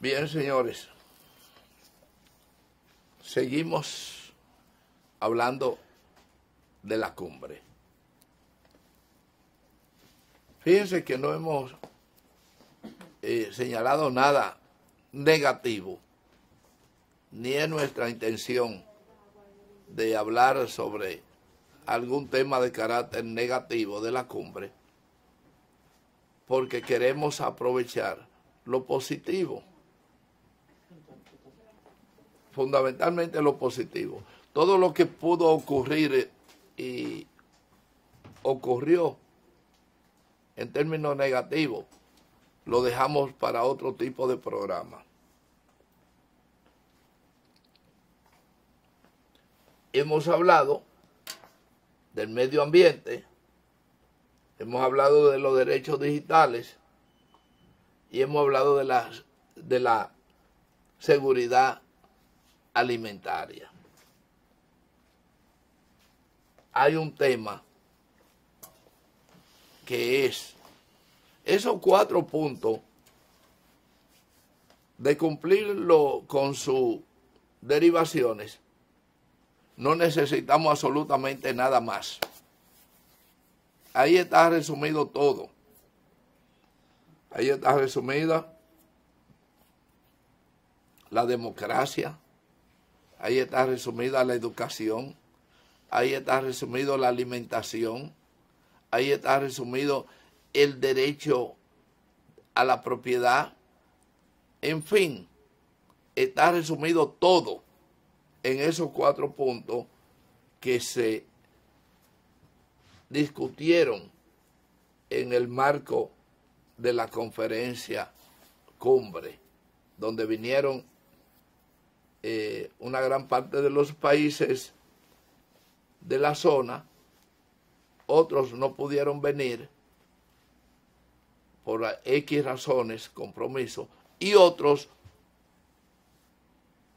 Bien, señores, seguimos hablando de la cumbre. Fíjense que no hemos eh, señalado nada negativo, ni es nuestra intención de hablar sobre algún tema de carácter negativo de la cumbre, porque queremos aprovechar lo positivo fundamentalmente lo positivo. Todo lo que pudo ocurrir eh, y ocurrió en términos negativos, lo dejamos para otro tipo de programa. Hemos hablado del medio ambiente, hemos hablado de los derechos digitales y hemos hablado de la, de la seguridad alimentaria. Hay un tema que es esos cuatro puntos de cumplirlo con sus derivaciones, no necesitamos absolutamente nada más. Ahí está resumido todo. Ahí está resumida la democracia, ahí está resumida la educación, ahí está resumida la alimentación, ahí está resumido el derecho a la propiedad, en fin, está resumido todo en esos cuatro puntos que se discutieron en el marco de la conferencia cumbre, donde vinieron eh, una gran parte de los países de la zona, otros no pudieron venir por X razones, compromiso, y otros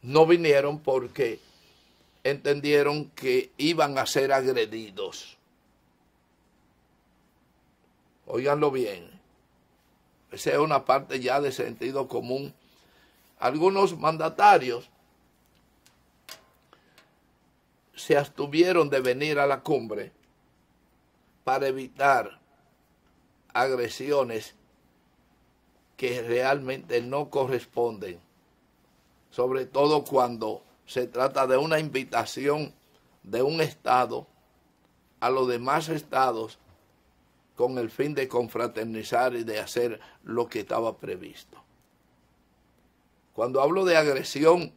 no vinieron porque entendieron que iban a ser agredidos. Óiganlo bien. Esa es una parte ya de sentido común. Algunos mandatarios se abstuvieron de venir a la cumbre para evitar agresiones que realmente no corresponden, sobre todo cuando se trata de una invitación de un Estado a los demás Estados con el fin de confraternizar y de hacer lo que estaba previsto. Cuando hablo de agresión,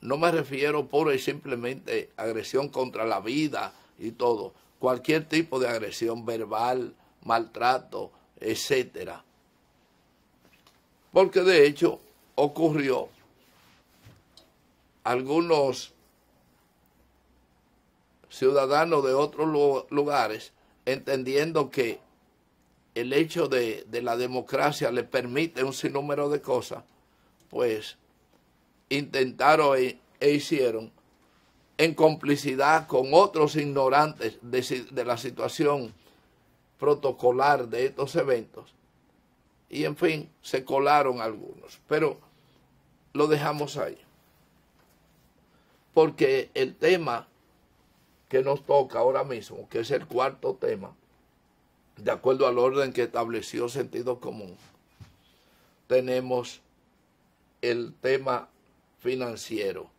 no me refiero pura y simplemente agresión contra la vida y todo. Cualquier tipo de agresión verbal, maltrato, etcétera. Porque de hecho ocurrió algunos ciudadanos de otros lugares entendiendo que el hecho de, de la democracia le permite un sinnúmero de cosas, pues intentaron e, e, hicieron en complicidad con otros ignorantes de, de, la situación protocolar de estos eventos. Y en fin, se colaron algunos. Pero lo dejamos ahí. Porque el tema que nos toca ahora mismo, que es el cuarto tema, de acuerdo al orden que estableció sentido común, tenemos el tema financiero,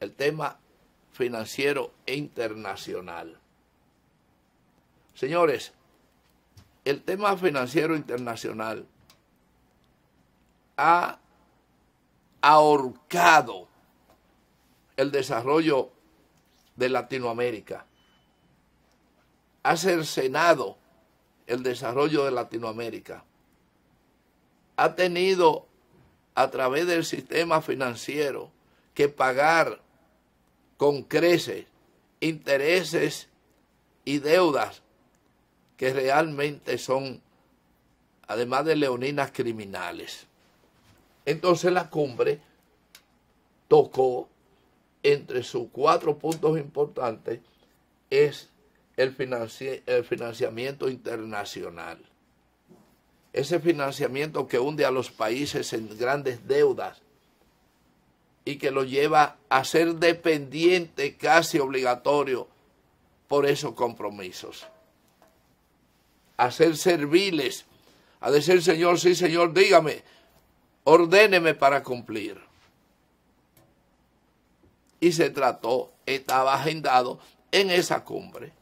el tema financiero e internacional. Señores, el tema financiero internacional ha ahorcado el desarrollo de Latinoamérica, ha cercenado el desarrollo de Latinoamérica, ha tenido a través del sistema financiero que pagar con creces intereses y deudas que realmente son, además de leoninas, criminales. Entonces la cumbre tocó entre sus cuatro puntos importantes es el, el financiamiento internacional ese financiamiento que hunde a los países en grandes deudas y que lo lleva a ser dependiente casi obligatorio por esos compromisos. A ser serviles, a decir Señor, sí Señor, dígame, ordéneme para cumplir. Y se trató, estaba agendado en esa cumbre.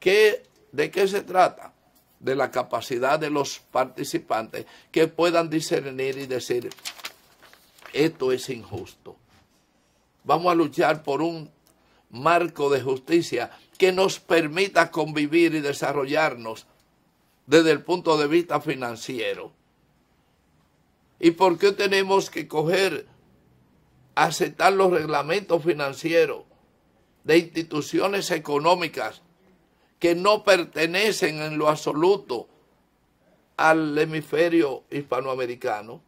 ¿Qué ¿De qué se trata? De la capacidad de los participantes que puedan discernir y decir, esto es injusto. Vamos a luchar por un marco de justicia que nos permita convivir y desarrollarnos desde el punto de vista financiero. ¿Y por qué tenemos que coger, aceptar los reglamentos financieros de instituciones económicas que no pertenecen en lo absoluto al hemisferio hispanoamericano?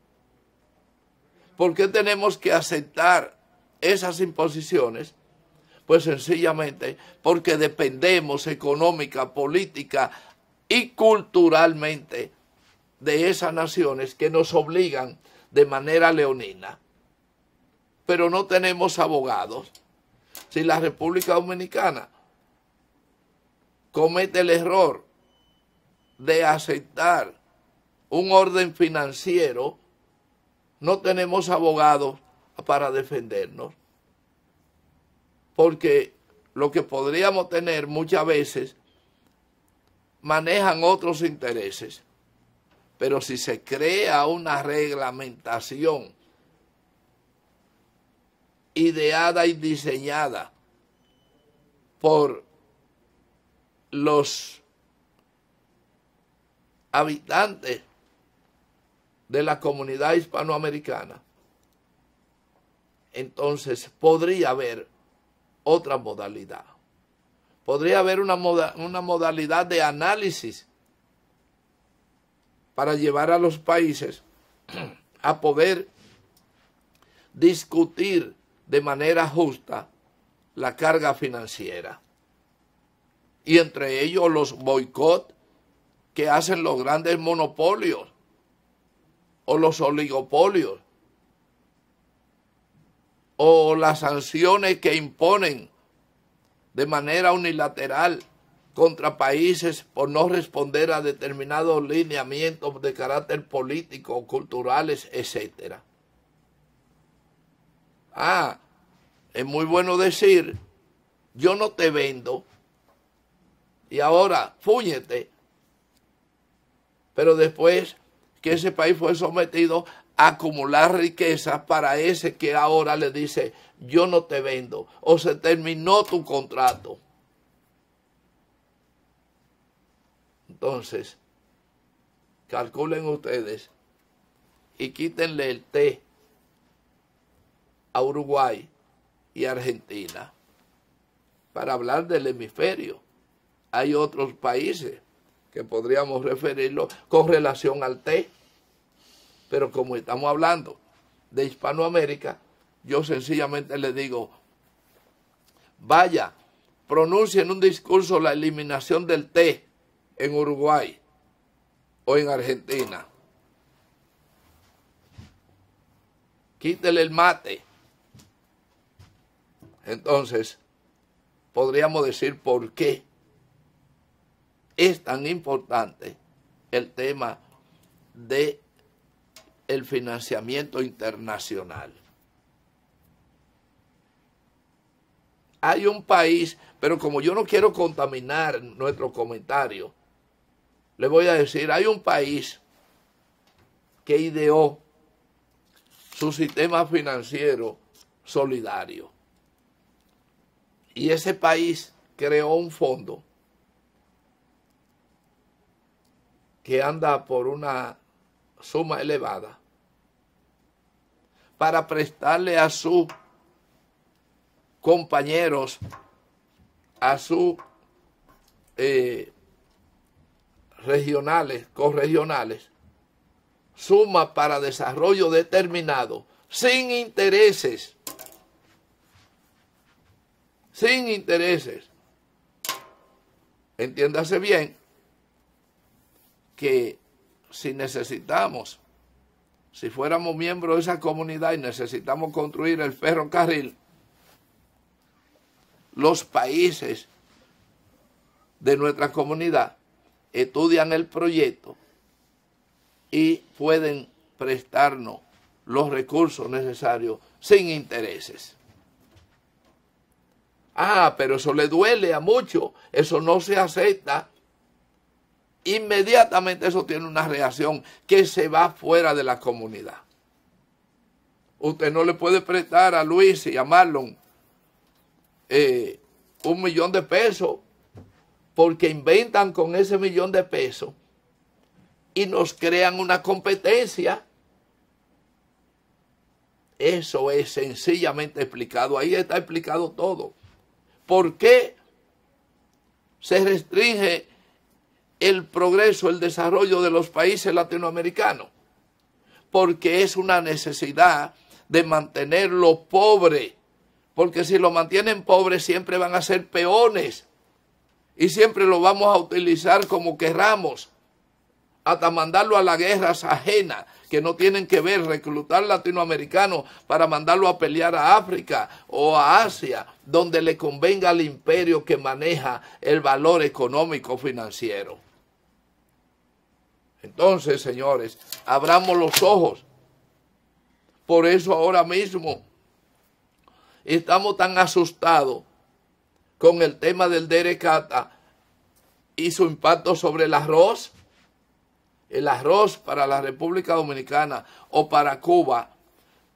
¿Por qué tenemos que aceptar esas imposiciones? Pues sencillamente porque dependemos económica, política y culturalmente de esas naciones que nos obligan de manera leonina. Pero no tenemos abogados. Si la República Dominicana comete el error de aceptar un orden financiero, no tenemos abogados para defendernos, porque lo que podríamos tener muchas veces manejan otros intereses, pero si se crea una reglamentación ideada y diseñada por los habitantes de la comunidad hispanoamericana, entonces podría haber otra modalidad. Podría haber una, una modalidad de análisis para llevar a los países a poder discutir de manera justa la carga financiera y entre ellos los boicots que hacen los grandes monopolios o los oligopolios o las sanciones que imponen de manera unilateral contra países por no responder a determinados lineamientos de carácter político, culturales, etc. Ah, es muy bueno decir, yo no te vendo, y ahora fúñete. Pero después que ese país fue sometido a acumular riquezas para ese que ahora le dice, yo no te vendo o se terminó tu contrato. Entonces, calculen ustedes y quítenle el té a Uruguay y Argentina para hablar del hemisferio hay otros países que podríamos referirlo con relación al té. Pero como estamos hablando de Hispanoamérica, yo sencillamente le digo, vaya, pronuncie en un discurso la eliminación del té en Uruguay o en Argentina. Quítele el mate. Entonces, podríamos decir por qué es tan importante el tema de el financiamiento internacional. Hay un país, pero como yo no quiero contaminar nuestro comentario, le voy a decir, hay un país que ideó su sistema financiero solidario. Y ese país creó un fondo que anda por una suma elevada para prestarle a sus compañeros, a sus eh, regionales, corregionales, suma para desarrollo determinado, sin intereses, sin intereses. Entiéndase bien, que si necesitamos, si fuéramos miembros de esa comunidad y necesitamos construir el ferrocarril, los países de nuestra comunidad estudian el proyecto y pueden prestarnos los recursos necesarios sin intereses. Ah, pero eso le duele a muchos, eso no se acepta inmediatamente eso tiene una reacción que se va fuera de la comunidad. Usted no le puede prestar a Luis y a Marlon eh, un millón de pesos porque inventan con ese millón de pesos y nos crean una competencia. Eso es sencillamente explicado. Ahí está explicado todo. ¿Por qué se restringe el progreso, el desarrollo de los países latinoamericanos, porque es una necesidad de mantenerlo pobre, porque si lo mantienen pobre siempre van a ser peones y siempre lo vamos a utilizar como querramos, hasta mandarlo a las guerras ajenas que no tienen que ver reclutar latinoamericanos para mandarlo a pelear a África o a Asia, donde le convenga al imperio que maneja el valor económico financiero. Entonces, señores, abramos los ojos. Por eso ahora mismo estamos tan asustados con el tema del Derecata y su impacto sobre el arroz. El arroz para la República Dominicana o para Cuba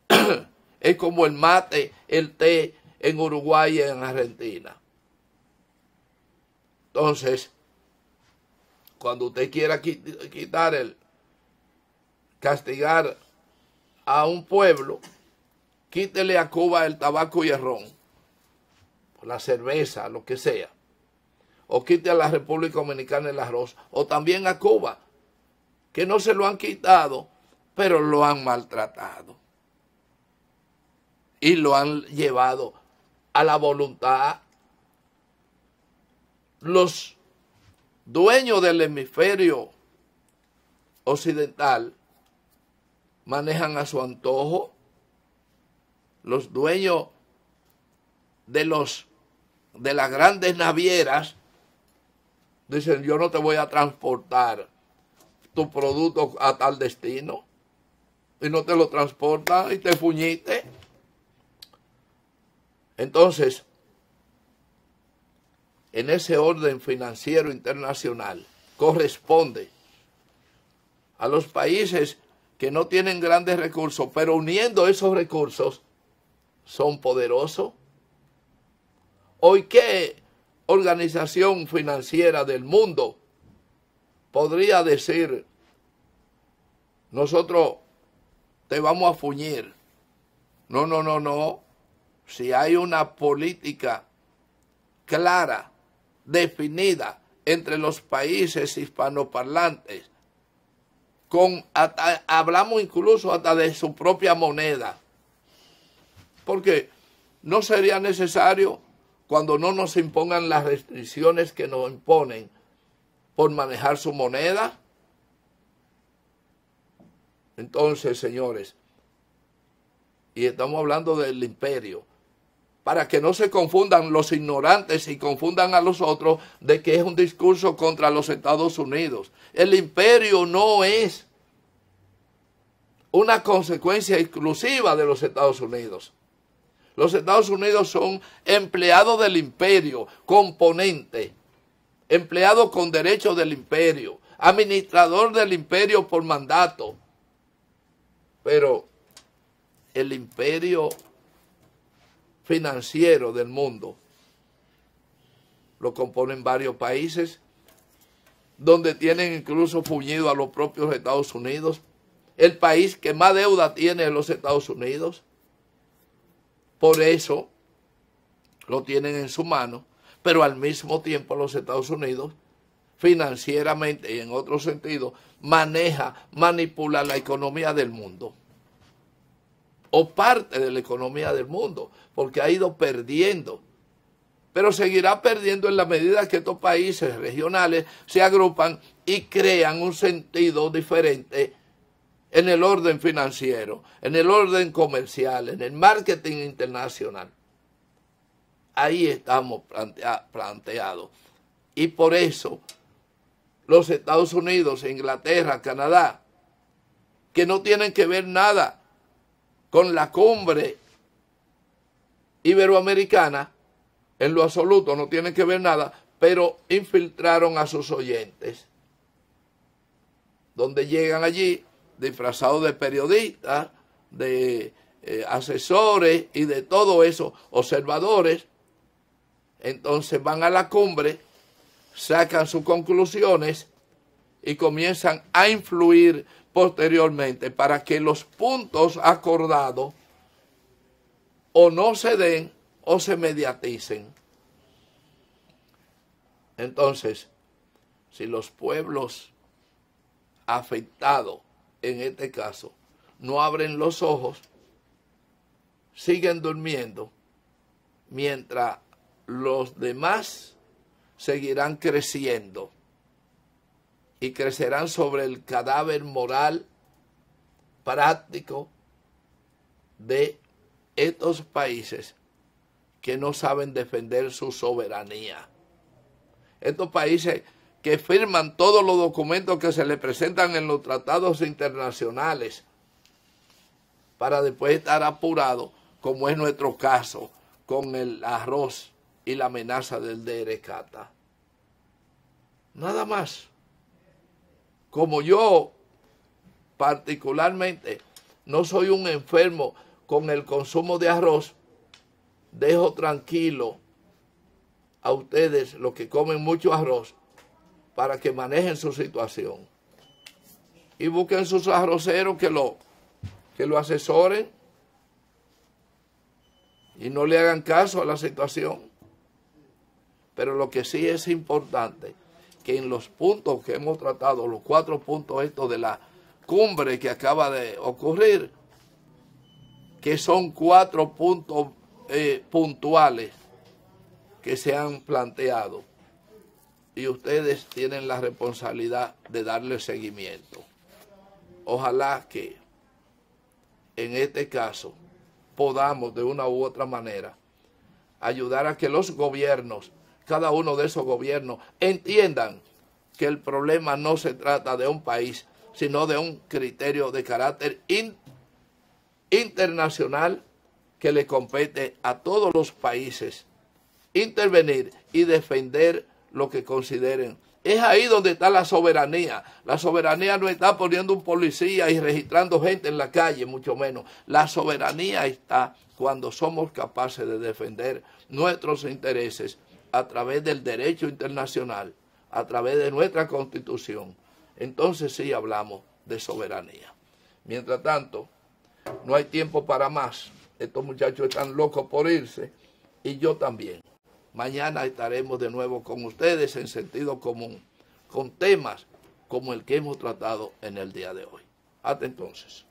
es como el mate, el té en Uruguay y en Argentina. Entonces, cuando usted quiera quitar el, castigar a un pueblo, quítele a Cuba el tabaco y el ron, la cerveza, lo que sea, o quite a la República Dominicana el arroz, o también a Cuba, que no se lo han quitado, pero lo han maltratado. Y lo han llevado a la voluntad los Dueños del hemisferio occidental, manejan a su antojo. Los dueños de los de las grandes navieras dicen, "Yo no te voy a transportar tu producto a tal destino." Y no te lo transportan y te fuñiste. Entonces, en ese orden financiero internacional corresponde a los países que no tienen grandes recursos, pero uniendo esos recursos son poderosos. Hoy, ¿qué organización financiera del mundo podría decir, nosotros te vamos a fuñir? No, no, no, no. Si hay una política clara definida entre los países hispanoparlantes. Con, hablamos incluso hasta de su propia moneda. Porque no sería necesario cuando no nos impongan las restricciones que nos imponen por manejar su moneda. Entonces, señores, y estamos hablando del imperio, para que no se confundan los ignorantes y confundan a los otros de que es un discurso contra los Estados Unidos. El imperio no es una consecuencia exclusiva de los Estados Unidos. Los Estados Unidos son empleados del imperio, componente, empleado con derechos del imperio, administrador del imperio por mandato. Pero el imperio financiero del mundo. Lo componen varios países, donde tienen incluso puñido a los propios Estados Unidos. El país que más deuda tiene es los Estados Unidos. Por eso lo tienen en su mano, pero al mismo tiempo los Estados Unidos financieramente y en otro sentido maneja, manipula la economía del mundo o parte de la economía del mundo, porque ha ido perdiendo. Pero seguirá perdiendo en la medida que estos países regionales se agrupan y crean un sentido diferente en el orden financiero, en el orden comercial, en el marketing internacional. Ahí estamos planteados. Y por eso los Estados Unidos, Inglaterra, Canadá, que no tienen que ver nada con la cumbre iberoamericana, en lo absoluto no tiene que ver nada, pero infiltraron a sus oyentes, donde llegan allí disfrazados de periodistas, de eh, asesores y de todo eso, observadores, entonces van a la cumbre, sacan sus conclusiones y comienzan a influir posteriormente para que los puntos acordados o no se den o se mediaticen. Entonces, si los pueblos afectados, en este caso, no abren los ojos, siguen durmiendo, mientras los demás seguirán creciendo y crecerán sobre el cadáver moral práctico de estos países que no saben defender su soberanía. Estos países que firman todos los documentos que se les presentan en los tratados internacionales para después estar apurados como es nuestro caso, con el arroz y la amenaza del DRCATA. Nada más como yo particularmente no soy un enfermo con el consumo de arroz, dejo tranquilo a ustedes los que comen mucho arroz para que manejen su situación. Y busquen sus arroceros que lo, que lo asesoren y no le hagan caso a la situación. Pero lo que sí es importante que en los puntos que hemos tratado, los cuatro puntos estos de la cumbre que acaba de ocurrir, que son cuatro puntos eh, puntuales que se han planteado y ustedes tienen la responsabilidad de darle seguimiento. Ojalá que en este caso podamos de una u otra manera ayudar a que los gobiernos cada uno de esos gobiernos entiendan que el problema no se trata de un país, sino de un criterio de carácter internacional que le compete a todos los países intervenir y defender lo que consideren. Es ahí donde está la soberanía. La soberanía no está poniendo un policía y registrando gente en la calle, mucho menos. La soberanía está cuando somos capaces de defender nuestros intereses a través del derecho internacional, a través de nuestra constitución. Entonces sí hablamos de soberanía. Mientras tanto, no hay tiempo para más. Estos muchachos están locos por irse y yo también. Mañana estaremos de nuevo con ustedes en sentido común, con temas como el que hemos tratado en el día de hoy. Hasta entonces.